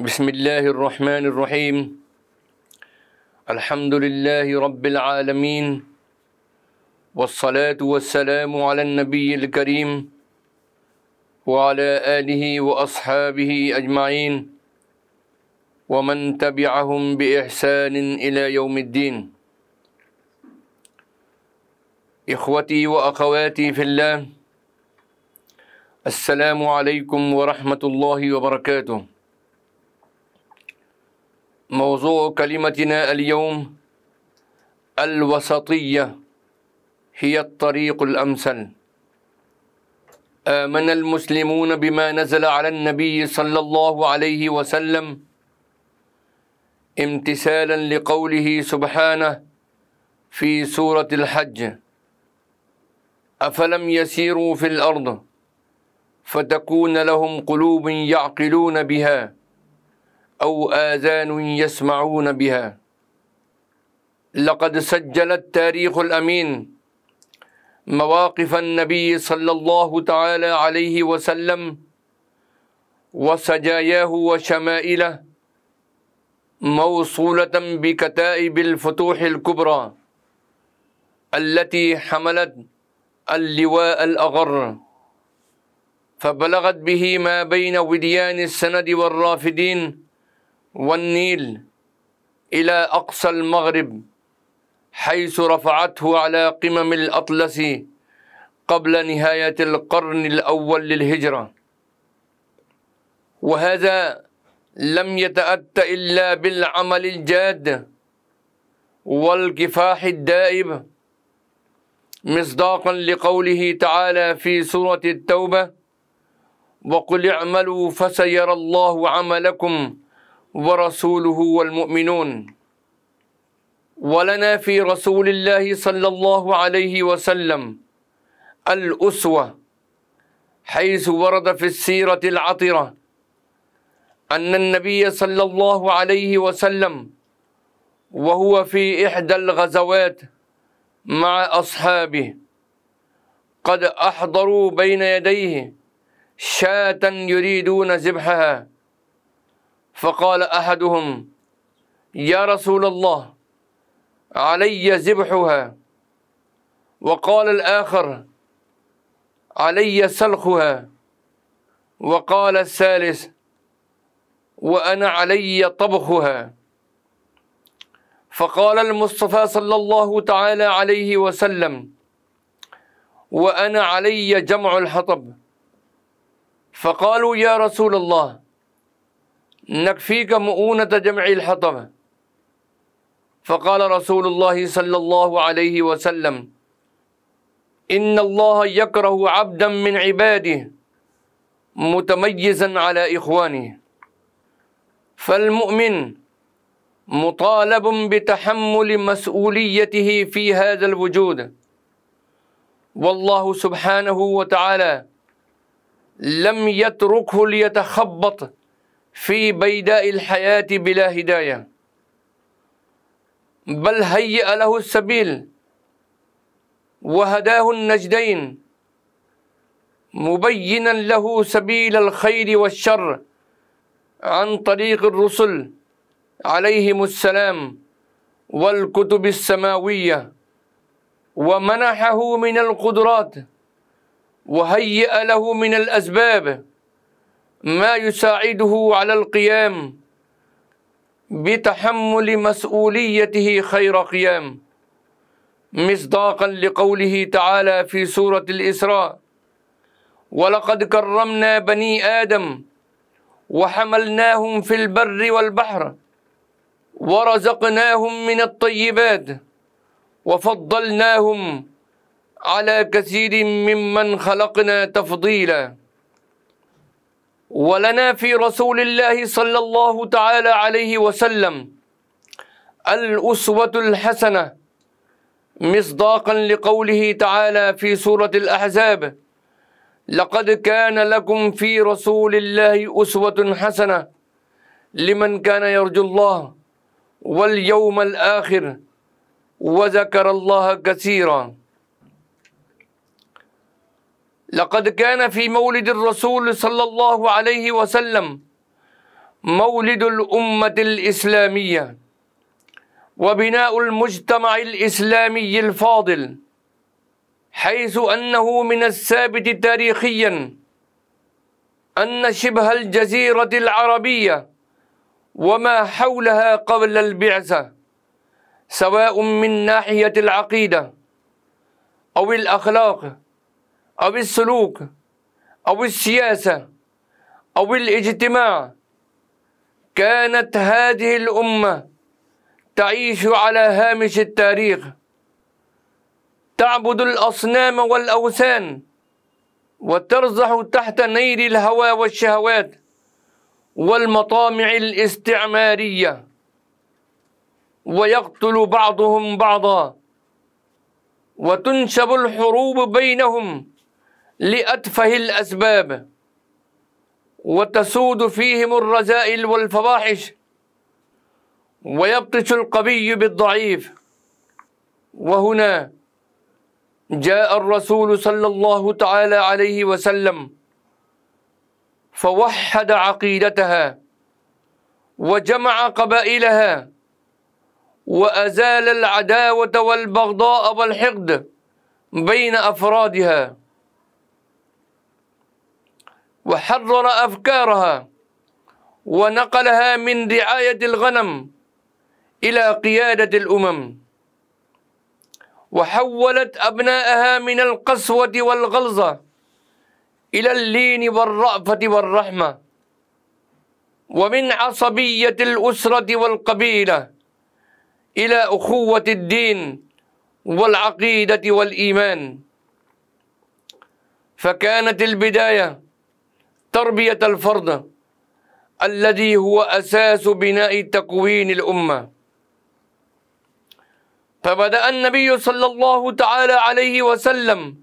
بسم الله الرحمن الرحيم الحمد لله رب العالمين والصلاة والسلام على النبي الكريم وعلى آله وأصحابه أجمعين ومن تبعهم بإحسان إلى يوم الدين إخوتي وأخواتي في الله السلام عليكم ورحمة الله وبركاته موضوع كلمتنا اليوم الوسطية هي الطريق الأمثل آمن المسلمون بما نزل على النبي صلى الله عليه وسلم امتثالا لقوله سبحانه في سورة الحج أفلم يسيروا في الأرض فتكون لهم قلوب يعقلون بها أو آذان يسمعون بها لقد سجل التاريخ الأمين مواقف النبي صلى الله تعالى عليه وسلم وسجاياه وشمائله موصولة بكتائب الفتوح الكبرى التي حملت اللواء الأغر فبلغت به ما بين وديان السند والرافدين والنيل إلى أقصى المغرب حيث رفعته على قمم الأطلس قبل نهاية القرن الأول للهجرة وهذا لم يتأت إلا بالعمل الجاد والكفاح الدائب مصداقا لقوله تعالى في سورة التوبة وقل اعملوا فسيرى الله عملكم ورسوله والمؤمنون ولنا في رسول الله صلى الله عليه وسلم الأسوة حيث ورد في السيرة العطرة أن النبي صلى الله عليه وسلم وهو في إحدى الغزوات مع أصحابه قد أحضروا بين يديه شاة يريدون ذبحها فقال أحدهم يا رسول الله علي ذبحها وقال الآخر علي سلخها وقال الثالث وأنا علي طبخها فقال المصطفى صلى الله تعالى عليه وسلم وأنا علي جمع الحطب فقالوا يا رسول الله نكفيك مؤونة جمع الحطمة فقال رسول الله صلى الله عليه وسلم إن الله يكره عبدا من عباده متميزا على إخوانه فالمؤمن مطالب بتحمل مسؤوليته في هذا الوجود والله سبحانه وتعالى لم يتركه ليتخبط في بيداء الحياة بلا هداية بل هيئ له السبيل وهداه النجدين مبينا له سبيل الخير والشر عن طريق الرسل عليهم السلام والكتب السماوية ومنحه من القدرات وهيئ له من الأسباب ما يساعده على القيام بتحمل مسؤوليته خير قيام مصداقا لقوله تعالى في سورة الإسراء ولقد كرمنا بني آدم وحملناهم في البر والبحر ورزقناهم من الطيبات وفضلناهم على كثير ممن خلقنا تفضيلاً ولنا في رسول الله صلى الله تعالى عليه وسلم الأسوة الحسنة مصداقا لقوله تعالى في سورة الأحزاب لقد كان لكم في رسول الله أسوة حسنة لمن كان يرجو الله واليوم الآخر وذكر الله كثيراً لقد كان في مولد الرسول صلى الله عليه وسلم مولد الأمة الإسلامية وبناء المجتمع الإسلامي الفاضل حيث أنه من الثابت تاريخياً أن شبه الجزيرة العربية وما حولها قبل البعثة سواء من ناحية العقيدة أو الأخلاق أو السلوك أو السياسة أو الاجتماع كانت هذه الأمة تعيش على هامش التاريخ تعبد الأصنام والأوثان وترزح تحت نير الهوى والشهوات والمطامع الاستعمارية ويقتل بعضهم بعضا وتنشب الحروب بينهم لأتفه الأسباب وتسود فيهم الرذائل والفواحش ويبطش القبي بالضعيف وهنا جاء الرسول صلى الله تعالى عليه وسلم فوحد عقيدتها وجمع قبائلها وأزال العداوة والبغضاء والحقد بين أفرادها وحرر أفكارها ونقلها من رعاية الغنم إلى قيادة الأمم وحولت أبناءها من القسوة والغلظة إلى اللين والرأفة والرحمة ومن عصبية الأسرة والقبيلة إلى أخوة الدين والعقيدة والإيمان فكانت البداية تربية الفرد الذي هو أساس بناء تكوين الأمة فبدأ النبي صلى الله تعالى عليه وسلم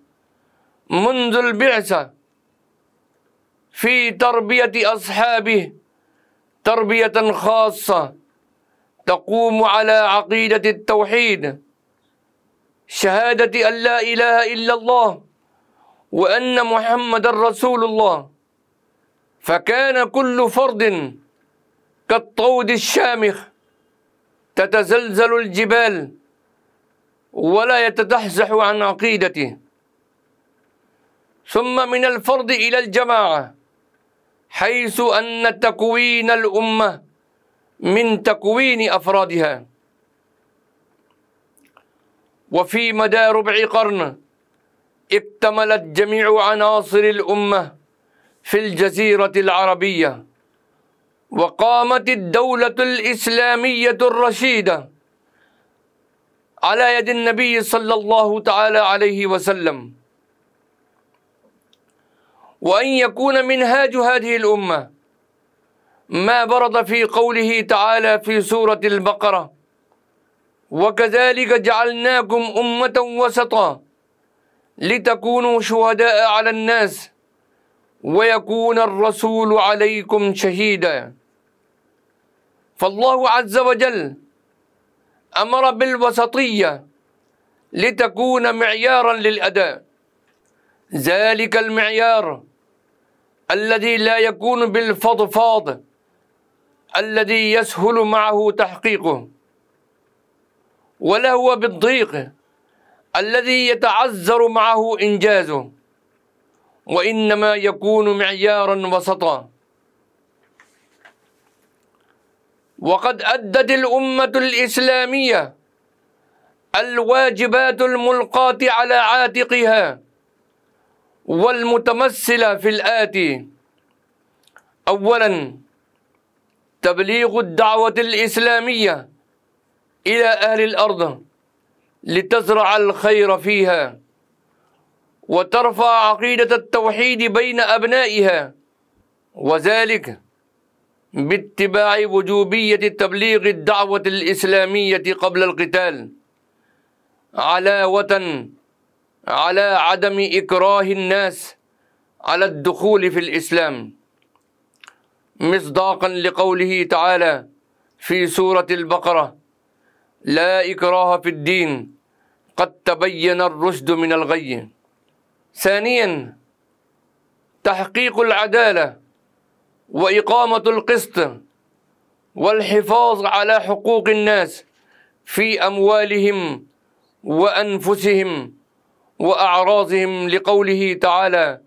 منذ البعثة في تربية أصحابه تربية خاصة تقوم على عقيدة التوحيد شهادة أن لا إله إلا الله وأن محمد رسول الله فكان كل فرد كالطود الشامخ تتزلزل الجبال ولا يتزحزح عن عقيدته ثم من الفرد إلى الجماعة حيث أن تكوين الأمة من تكوين أفرادها وفي مدى ربع قرن اكتملت جميع عناصر الأمة في الجزيرة العربية وقامت الدولة الإسلامية الرشيدة على يد النبي صلى الله تعالى عليه وسلم وأن يكون منهاج هذه الأمة ما برد في قوله تعالى في سورة البقرة وكذلك جعلناكم أمة وسطا لتكونوا شهداء على الناس ويكون الرسول عليكم شهيدا فالله عز وجل أمر بالوسطية لتكون معيارا للأداء ذلك المعيار الذي لا يكون بالفضفاض الذي يسهل معه تحقيقه ولا هو بالضيق الذي يتعذر معه إنجازه وإنما يكون معيارا وسطا وقد أدت الأمة الإسلامية الواجبات الملقاة على عاتقها والمتمثلة في الآتي أولا تبليغ الدعوة الإسلامية إلى أهل الأرض لتزرع الخير فيها وترفع عقيدة التوحيد بين أبنائها وذلك باتباع وجوبية تبليغ الدعوة الإسلامية قبل القتال علاوة على عدم إكراه الناس على الدخول في الإسلام مصداقا لقوله تعالى في سورة البقرة لا إكراه في الدين قد تبين الرشد من الغي ثانيا تحقيق العدالة وإقامة القسط والحفاظ على حقوق الناس في أموالهم وأنفسهم وأعراضهم لقوله تعالى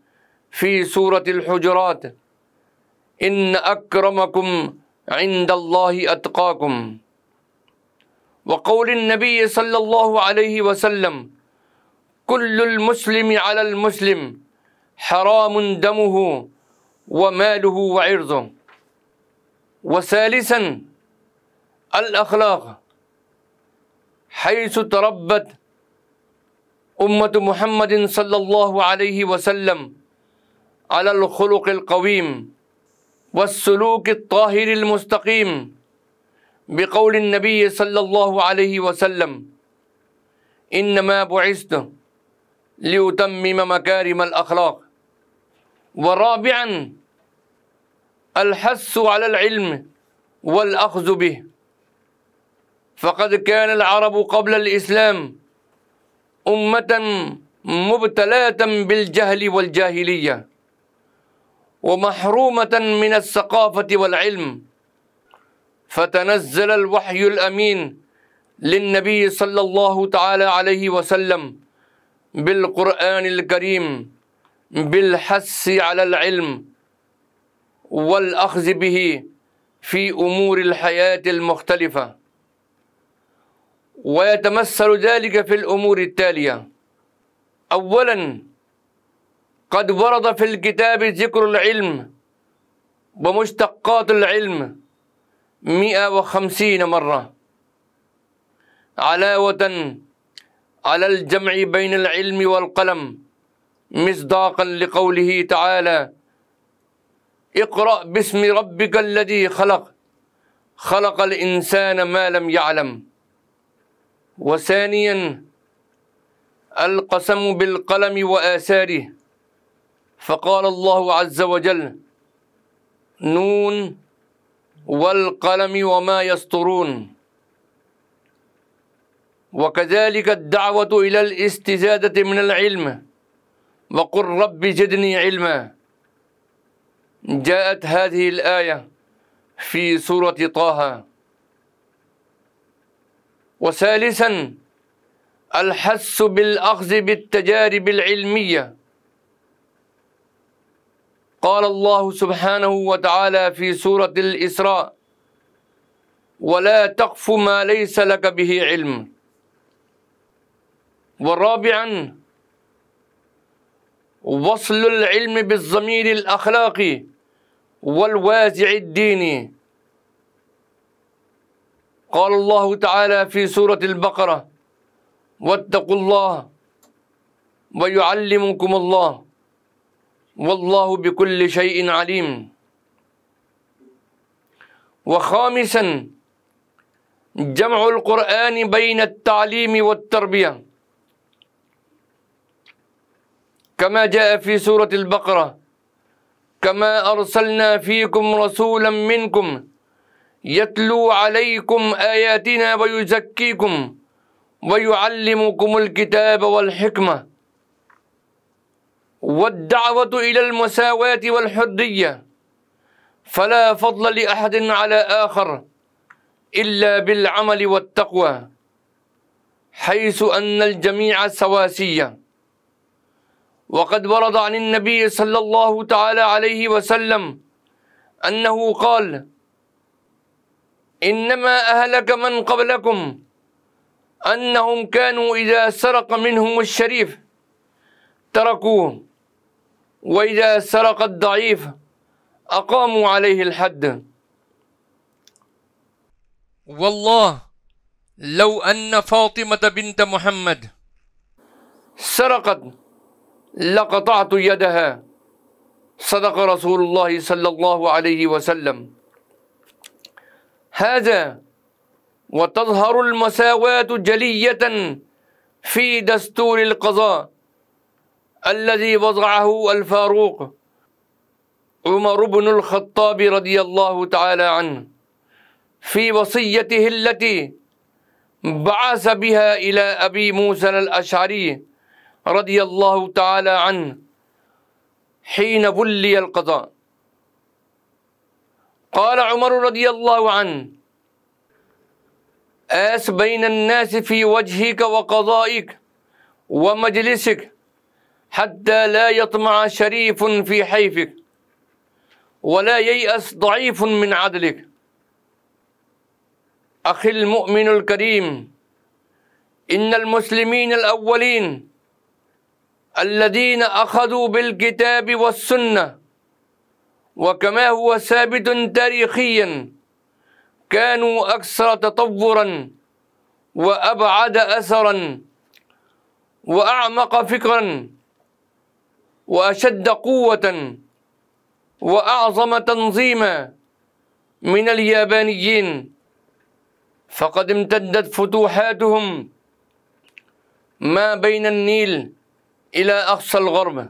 في سورة الحجرات إن أكرمكم عند الله أتقاكم وقول النبي صلى الله عليه وسلم كل المسلم على المسلم حرام دمه وماله وعرضه وثالثا الأخلاق حيث تربت أمة محمد صلى الله عليه وسلم على الخلق القويم والسلوك الطاهر المستقيم بقول النبي صلى الله عليه وسلم إنما بعثت ليتمم مكارم الأخلاق ورابعا الحث على العلم والأخذ به فقد كان العرب قبل الإسلام أمة مبتلاة بالجهل والجاهلية ومحرومة من الثقافة والعلم فتنزل الوحي الأمين للنبي صلى الله تعالى عليه وسلم بالقرآن الكريم بالحث على العلم والأخذ به في أمور الحياة المختلفة ويتمثل ذلك في الأمور التالية أولاً قد ورد في الكتاب ذكر العلم ومشتقات العلم مئة وخمسين مرة علاوة على الجمع بين العلم والقلم مصداقا لقوله تعالى اقرأ باسم ربك الذي خلق خلق الإنسان ما لم يعلم وثانيا القسم بالقلم وآثاره فقال الله عز وجل نون والقلم وما يسطرون وكذلك الدعوة إلى الاستزادة من العلم وقل رب زدني علما جاءت هذه الآية في سورة طه وثالثا الحس بالأخذ بالتجارب العلمية قال الله سبحانه وتعالى في سورة الإسراء ولا تقف ما ليس لك به علم ورابعا وصل العلم بالضمير الأخلاقي والوازع الديني قال الله تعالى في سورة البقرة واتقوا الله ويعلمكم الله والله بكل شيء عليم وخامسا جمع القرآن بين التعليم والتربية كما جاء في سورة البقرة كما أرسلنا فيكم رسولا منكم يتلو عليكم آياتنا ويزكيكم ويعلمكم الكتاب والحكمة والدعوة إلى المساواة والحرية فلا فضل لأحد على آخر إلا بالعمل والتقوى حيث أن الجميع سواسية وقد ورد عن النبي صلى الله تعالى عليه وسلم أنه قال إنما أهلك من قبلكم أنهم كانوا إذا سرق منهم الشريف تركوه وإذا سرق الضعيف أقاموا عليه الحد والله لو أن فاطمة بنت محمد سرقت لقطعت يدها صدق رسول الله صلى الله عليه وسلم هذا وتظهر المساواة جلية في دستور القضاء الذي وضعه الفاروق عمر بن الخطاب رضي الله تعالى عنه في وصيته التي بعث بها إلى أبي موسى الأشعري رضي الله تعالى عنه حين ولي القضاء قال عمر رضي الله عنه آس بين الناس في وجهك وقضائك ومجلسك حتى لا يطمع شريف في حيفك ولا ييأس ضعيف من عدلك أخي المؤمن الكريم إن المسلمين الأولين الذين أخذوا بالكتاب والسنة وكما هو ثابت تاريخيا كانوا أكثر تطورا وأبعد أثرا وأعمق فكرا وأشد قوة وأعظم تنظيما من اليابانيين فقد امتدت فتوحاتهم ما بين النيل إلى أقصى الغرب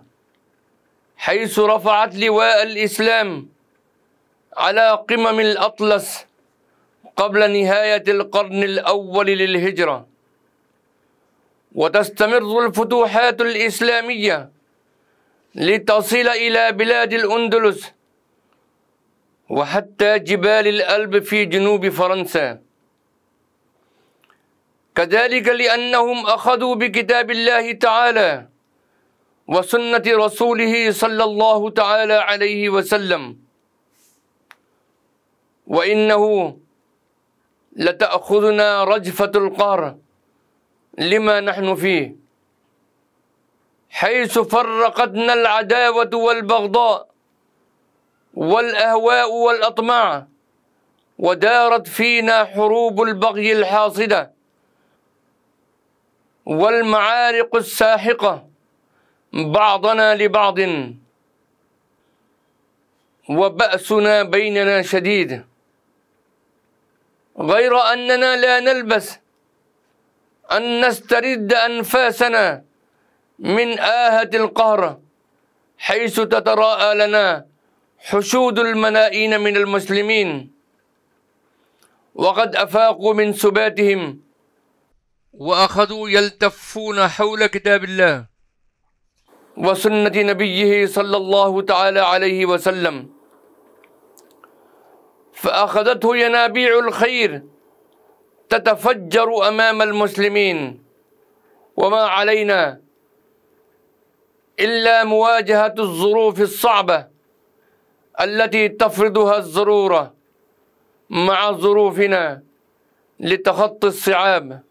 حيث رفعت لواء الإسلام على قمم الأطلس قبل نهاية القرن الأول للهجرة وتستمر الفتوحات الإسلامية لتصل إلى بلاد الأندلس وحتى جبال الألب في جنوب فرنسا كذلك لأنهم أخذوا بكتاب الله تعالى وسنة رسوله صلى الله تعالى عليه وسلم وإنه لتأخذنا رجفة القهر لما نحن فيه حيث فرقتنا العداوة والبغضاء والأهواء والأطماع ودارت فينا حروب البغي الحاصدة والمعارق الساحقة بعضنا لبعض وبأسنا بيننا شديد غير أننا لا نلبس أن نسترد أنفاسنا من آهة القهر حيث تتراءى لنا حشود الملايين من المسلمين وقد أفاقوا من سباتهم وأخذوا يلتفون حول كتاب الله وسنة نبيه صلى الله تعالى عليه وسلم فأخذته ينابيع الخير تتفجر أمام المسلمين وما علينا إلا مواجهة الظروف الصعبة التي تفرضها الضرورة مع ظروفنا لتخطي الصعاب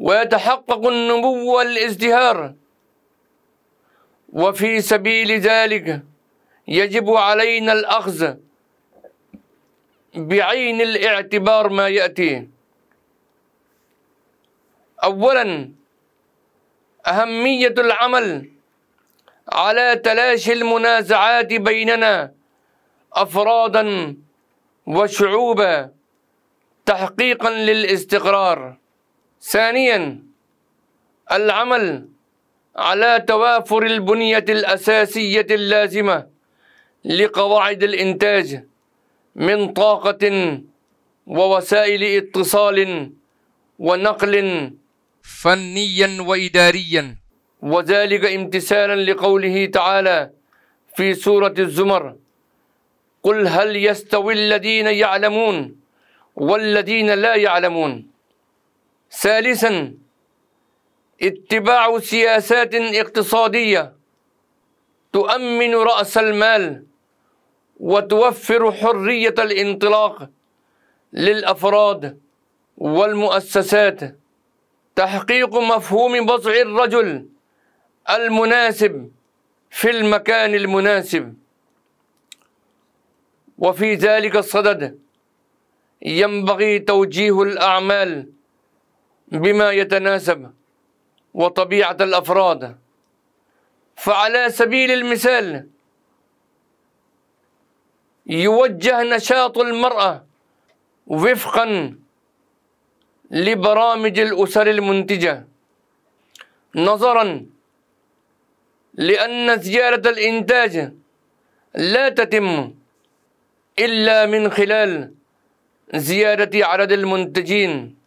ويتحقق النمو والازدهار وفي سبيل ذلك يجب علينا الأخذ بعين الاعتبار ما يأتي أولا أهمية العمل على تلاشي المنازعات بيننا أفرادا وشعوبا تحقيقا للاستقرار ثانيا العمل على توافر البنية الأساسية اللازمة لقواعد الإنتاج من طاقة ووسائل اتصال ونقل فنيا وإداريا وذلك امتثالا لقوله تعالى في سورة الزمر قل هل يستوي الذين يعلمون والذين لا يعلمون ثالثا اتباع سياسات اقتصادية تؤمن رأس المال وتوفر حرية الانطلاق للأفراد والمؤسسات تحقيق مفهوم بضع الرجل المناسب في المكان المناسب وفي ذلك الصدد ينبغي توجيه الأعمال بما يتناسب وطبيعة الأفراد فعلى سبيل المثال يوجه نشاط المرأة وفقا لبرامج الأسر المنتجة نظرا لأن زيادة الإنتاج لا تتم إلا من خلال زيادة عدد المنتجين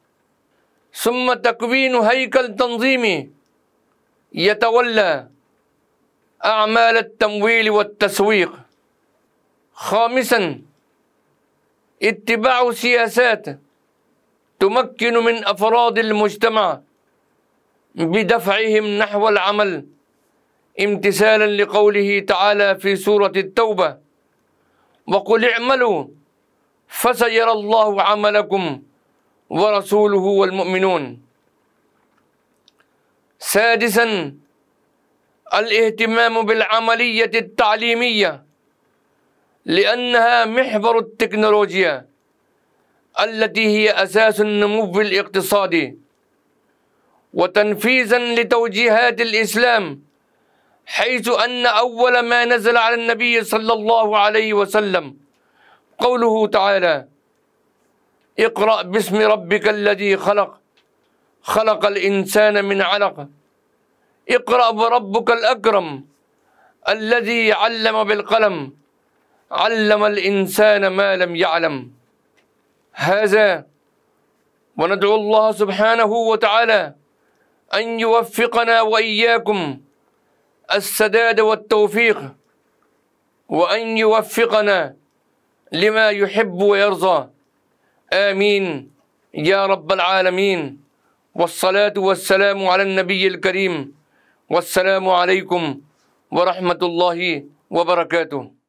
ثم تكوين هيكل تنظيمي يتولى أعمال التمويل والتسويق خامسا اتباع سياسات تمكن من أفراد المجتمع بدفعهم نحو العمل امتثالا لقوله تعالى في سورة التوبة وقل اعملوا فسيرى الله عملكم ورسوله والمؤمنون سادسا الاهتمام بالعملية التعليمية لأنها محور التكنولوجيا التي هي أساس النمو الاقتصادي وتنفيذا لتوجيهات الإسلام حيث أن أول ما نزل على النبي صلى الله عليه وسلم قوله تعالى اقرأ باسم ربك الذي خلق خلق الإنسان من علق اقرأ بربك الأكرم الذي علم بالقلم علم الإنسان ما لم يعلم هذا وندعو الله سبحانه وتعالى أن يوفقنا وإياكم السداد والتوفيق وأن يوفقنا لما يحب ويرضى آمين يا رب العالمين والصلاة والسلام على النبي الكريم والسلام عليكم ورحمة الله وبركاته